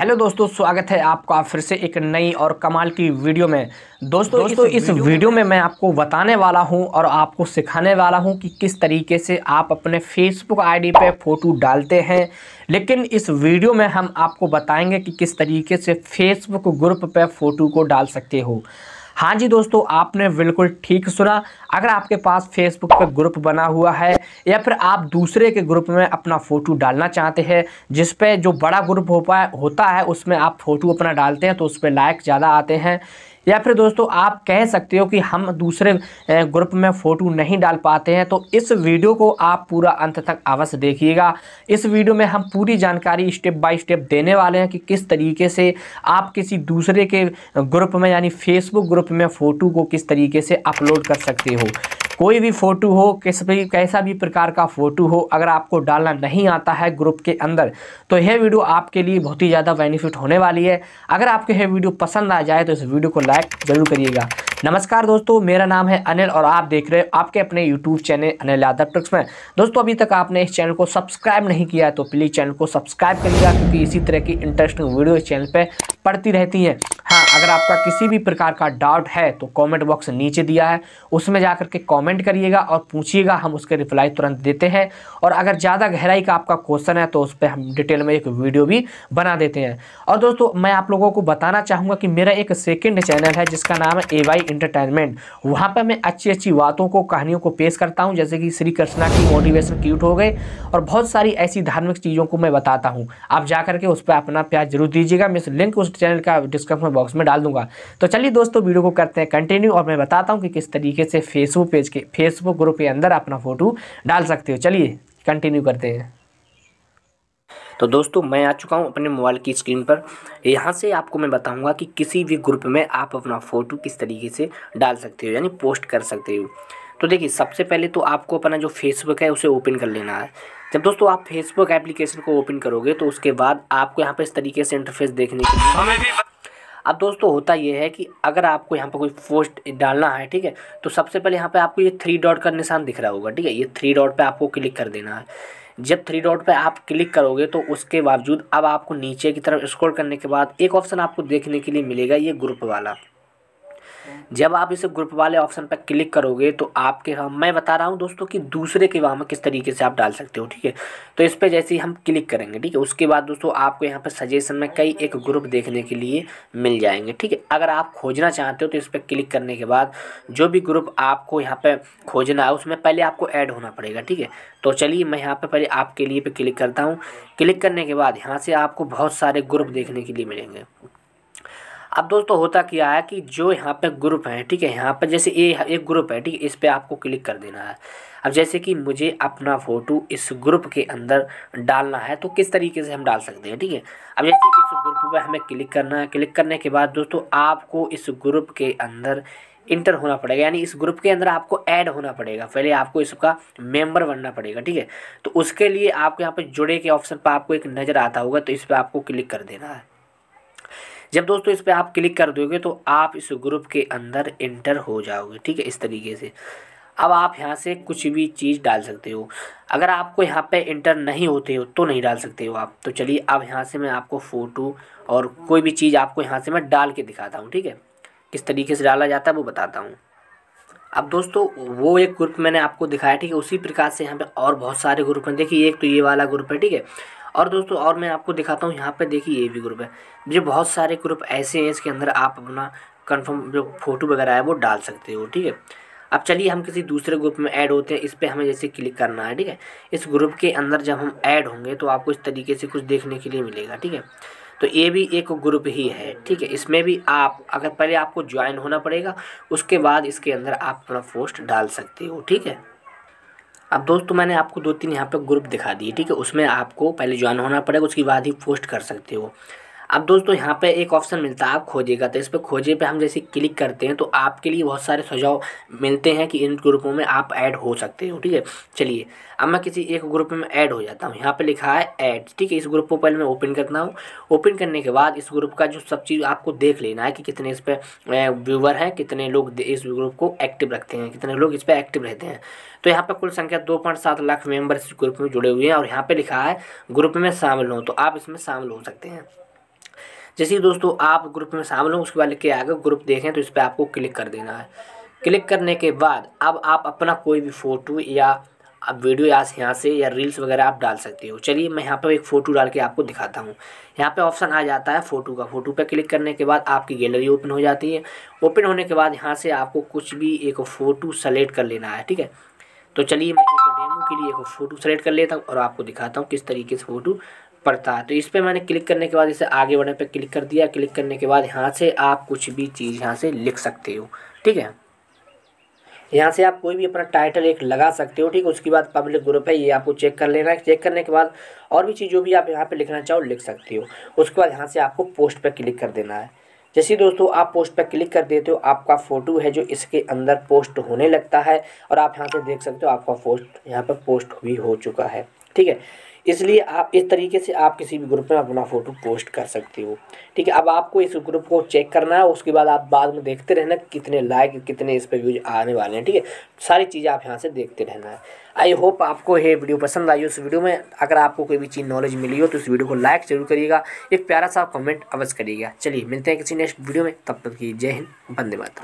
hello दोस्तों स्वागत है आपका फिर से एक नई और कमाल की वीडियो में दोस्तों दोस्तों इस, इस वीडियो में मैं आपको बताने वाला हूं और आपको सिखाने वाला हूं कि किस तरीके से आप अपने फेसबुक आईडी पे फ़ोटो डालते हैं लेकिन इस वीडियो में हम आपको बताएंगे कि किस तरीके से फेसबुक ग्रुप पे फ़ोटो को डाल सकते हो हाँ जी दोस्तों आपने बिल्कुल ठीक सुना अगर आपके पास फेसबुक पर ग्रुप बना हुआ है या फिर आप दूसरे के ग्रुप में अपना फ़ोटो डालना चाहते हैं जिस पे जो बड़ा ग्रुप हो पाए होता है उसमें आप फ़ोटो अपना डालते हैं तो उस पर लाइक ज़्यादा आते हैं या फिर दोस्तों आप कह सकते हो कि हम दूसरे ग्रुप में फ़ोटो नहीं डाल पाते हैं तो इस वीडियो को आप पूरा अंत तक अवश्य देखिएगा इस वीडियो में हम पूरी जानकारी स्टेप बाय स्टेप देने वाले हैं कि किस तरीके से आप किसी दूसरे के ग्रुप में यानी फेसबुक ग्रुप में फ़ोटो को किस तरीके से अपलोड कर सकते हो कोई भी फ़ोटो हो किस भी कैसा भी प्रकार का फ़ोटो हो अगर आपको डालना नहीं आता है ग्रुप के अंदर तो यह वीडियो आपके लिए बहुत ही ज़्यादा बेनिफिट होने वाली है अगर आपको यह वीडियो पसंद आ जाए तो इस वीडियो को लाइक ज़रूर करिएगा नमस्कार दोस्तों मेरा नाम है अनिल और आप देख रहे हो आपके अपने YouTube channel Anil Yadav tricks में दोस्तों अभी तक आपने इस चैनल को सब्सक्राइब नहीं किया है तो प्लीज़ चैनल को सब्सक्राइब करिएगा क्योंकि इसी तरह की इंटरेस्टिंग वीडियो इस चैनल पर पड़ती रहती हैं अगर आपका किसी भी प्रकार का डाउट है तो कमेंट बॉक्स नीचे दिया है उसमें जाकर के कमेंट करिएगा और पूछिएगा हम उसके रिप्लाई तुरंत देते हैं और अगर ज़्यादा गहराई का आपका क्वेश्चन है तो उस पर हम डिटेल में एक वीडियो भी बना देते हैं और दोस्तों मैं आप लोगों को बताना चाहूँगा कि मेरा एक सेकेंड चैनल है जिसका नाम है ए वाई इंटरटेनमेंट वहाँ पर मैं अच्छी अच्छी बातों को कहानियों को पेश करता हूँ जैसे कि श्री कृष्णा की मोटिवेशन क्यूट हो गए और बहुत सारी ऐसी धार्मिक चीज़ों को मैं बताता हूँ आप जा के उस पर अपना प्यार जरूर दीजिएगा मिस लिंक उस चैनल का डिस्क्रिप्शन बॉक्स उसमें डाल दूंगा तो चलिए दोस्तों वीडियो को करते हैं कंटिन्यू और मैं बताता हूँ कि किस तरीके से फेसबुक पेज के फेसबुक ग्रुप के अंदर अपना फ़ोटो डाल सकते हो चलिए कंटिन्यू करते हैं तो दोस्तों मैं आ चुका हूं अपने मोबाइल की स्क्रीन पर यहां से आपको मैं बताऊंगा कि किसी भी ग्रुप में आप अपना फ़ोटो किस तरीके से डाल सकते हो यानी पोस्ट कर सकते हो तो देखिए सबसे पहले तो आपको अपना जो फेसबुक है उसे ओपन कर लेना है जब दोस्तों आप फेसबुक एप्लीकेशन को ओपन करोगे तो उसके बाद आपको यहाँ पर इस तरीके से इंटरफेस देखने के लिए अब दोस्तों होता ये है कि अगर आपको यहाँ पर कोई पोस्ट डालना है ठीक है तो सबसे पहले यहाँ पर आपको ये थ्री डॉट का निशान दिख रहा होगा ठीक है ये थ्री डॉट पर आपको क्लिक कर देना है जब थ्री डॉट पे आप क्लिक करोगे तो उसके बावजूद अब आपको नीचे की तरफ स्क्रॉल करने के बाद एक ऑप्शन आपको देखने के लिए मिलेगा ये ग्रुप वाला जब आप इसे ग्रुप वाले ऑप्शन पर क्लिक करोगे तो आपके हम मैं बता रहा हूँ दोस्तों कि दूसरे के वहाँ में किस तरीके से आप डाल सकते हो ठीक है तो इस पर जैसे ही हम क्लिक करेंगे ठीक है उसके बाद दोस्तों आपको यहाँ पर सजेशन में कई एक ग्रुप देखने के लिए मिल जाएंगे ठीक है अगर आप खोजना चाहते हो तो इस पर क्लिक करने के बाद जो भी ग्रुप आपको यहाँ पर खोजना है उसमें पहले आपको ऐड होना पड़ेगा ठीक है तो चलिए मैं यहाँ पर पहले आपके लिए पे क्लिक करता हूँ क्लिक करने के बाद यहाँ से आपको बहुत सारे ग्रुप देखने के लिए मिलेंगे अब दोस्तों होता क्या है कि जो यहाँ पे ग्रुप है ठीक है यहाँ पर जैसे ये एक ग्रुप है ठीक है इस पर आपको क्लिक कर देना है अब जैसे कि मुझे अपना फ़ोटो इस ग्रुप के अंदर डालना है तो किस तरीके से हम डाल सकते हैं ठीक है अब जैसे इस ग्रुप पर हमें क्लिक करना है क्लिक करने के बाद दोस्तों आपको इस ग्रुप के अंदर इंटर होना पड़ेगा यानी इस ग्रुप के अंदर आपको ऐड होना पड़ेगा पहले आपको इसका मेंबर बनना पड़ेगा ठीक है तो उसके लिए आपको यहाँ पर जुड़े के ऑप्शन पर आपको एक नज़र आता होगा तो इस पर आपको क्लिक कर देना है जब दोस्तों इस पर आप क्लिक कर दोगे तो आप इस ग्रुप के अंदर इंटर हो जाओगे ठीक है इस तरीके से अब आप यहाँ से कुछ भी चीज़ डाल सकते हो अगर आपको यहाँ पे इंटर नहीं होते हो तो नहीं डाल सकते हो आप तो चलिए अब यहाँ से मैं आपको फ़ोटो और कोई भी चीज़ आपको यहाँ से मैं डाल के दिखाता हूँ ठीक है किस तरीके से डाला जाता है वो बताता हूँ अब दोस्तों वो एक ग्रुप मैंने आपको दिखाया ठीक है उसी प्रकार से यहाँ पे और बहुत सारे ग्रुप हैं देखिए एक तो ये वाला ग्रुप है ठीक है और दोस्तों और मैं आपको दिखाता हूँ यहाँ पे देखिए ये भी ग्रुप है जो बहुत सारे ग्रुप ऐसे हैं इसके अंदर आप अपना कंफर्म जो फोटो वगैरह है वो डाल सकते हो ठीक है अब चलिए हम किसी दूसरे ग्रुप में ऐड होते हैं इस पर हमें जैसे क्लिक करना है ठीक है इस ग्रुप के अंदर जब हम ऐड होंगे तो आपको इस तरीके से कुछ देखने के लिए मिलेगा ठीक है तो ये भी एक ग्रुप ही है ठीक है इसमें भी आप अगर पहले आपको ज्वाइन होना पड़ेगा उसके बाद इसके अंदर आप अपना पोस्ट डाल सकते हो ठीक है अब दोस्तों तो मैंने आपको दो तीन यहाँ पर ग्रुप दिखा दिए ठीक है उसमें आपको पहले ज्वाइन होना पड़ेगा उसके बाद ही पोस्ट कर सकते हो अब दोस्तों यहाँ पे एक ऑप्शन मिलता है आप खोजेगा तो इस पर खोजे पे हम जैसे क्लिक करते हैं तो आपके लिए बहुत सारे सुझाव मिलते हैं कि इन ग्रुपों में आप ऐड हो सकते हो ठीक है चलिए अब मैं किसी एक ग्रुप में ऐड हो जाता हूँ यहाँ पर लिखा है ऐड ठीक है इस ग्रुप को पहले मैं ओपन करता हूँ ओपन करने के बाद इस ग्रुप का जो सब चीज़ आपको देख लेना है कि कितने इस पर व्यूवर हैं कितने लोग इस ग्रुप को एक्टिव रखते हैं कितने लोग इस पर एक्टिव रहते हैं तो यहाँ पर कुल संख्या दो पॉइंट सात लाख मेम्बर इस ग्रुप में जुड़े हुए हैं और यहाँ पर लिखा है ग्रुप में शामिल हों तो आप इसमें शामिल हो सकते हैं जैसे ही दोस्तों आप ग्रुप में शामिल हों उसके बाद लिख के आगे ग्रुप देखें तो इस पर आपको क्लिक कर देना है क्लिक करने के बाद अब आप अपना कोई भी फ़ोटो या अब वीडियो यहाँ से यहाँ से या रील्स वगैरह आप डाल सकते हो चलिए मैं यहाँ पर एक फ़ोटो डाल के आपको दिखाता हूँ यहाँ पे ऑप्शन आ जाता है फ़ोटो का फ़ोटो पे क्लिक करने के बाद आपकी गैलरी ओपन हो जाती है ओपन होने के बाद यहाँ से आपको कुछ भी एक फ़ोटो सेलेक्ट कर लेना है ठीक है तो चलिए मैं एक डेमो के लिए एक फ़ोटो सेलेक्ट कर लेता हूँ और आपको दिखाता हूँ किस तरीके से फ़ोटो पड़ता है तो इस पर मैंने क्लिक करने के बाद इसे आगे बढ़ने पर क्लिक कर दिया क्लिक करने के बाद यहाँ से आप कुछ भी चीज़ यहाँ से लिख सकते हो ठीक है यहाँ से आप कोई भी अपना टाइटल एक लगा सकते हो ठीक है उसके बाद पब्लिक ग्रुप है ये आपको चेक कर लेना है चेक करने के बाद और भी चीज़ जो भी आप यहाँ पे लिखना चाहो लिख सकते हो उसके बाद यहाँ से आपको पोस्ट पर क्लिक कर देना है जैसे दोस्तों आप पोस्ट पर क्लिक कर देते हो आपका फ़ोटो है जो इसके अंदर पोस्ट होने लगता है और आप यहाँ से देख सकते हो आपका पोस्ट यहाँ पर पोस्ट भी हो चुका है ठीक है इसलिए आप इस तरीके से आप किसी भी ग्रुप में अपना फ़ोटो पोस्ट कर सकते हो ठीक है अब आपको इस ग्रुप को चेक करना है उसके बाद आप बाद में देखते रहना कितने लाइक कितने इस पर व्यूज आने वाले हैं ठीक है सारी चीज़ें आप यहाँ से देखते रहना है आई होप आपको ये वीडियो पसंद आई उस वीडियो में अगर आपको कोई भी चीज़ नॉलेज मिली हो तो इस वीडियो को लाइक जरूर करिएगा एक प्यारा सा कमेंट अवश्य करिएगा चलिए मिलते हैं किसी नेक्स्ट वीडियो में तब तक की जय हिंद बंदे मातरम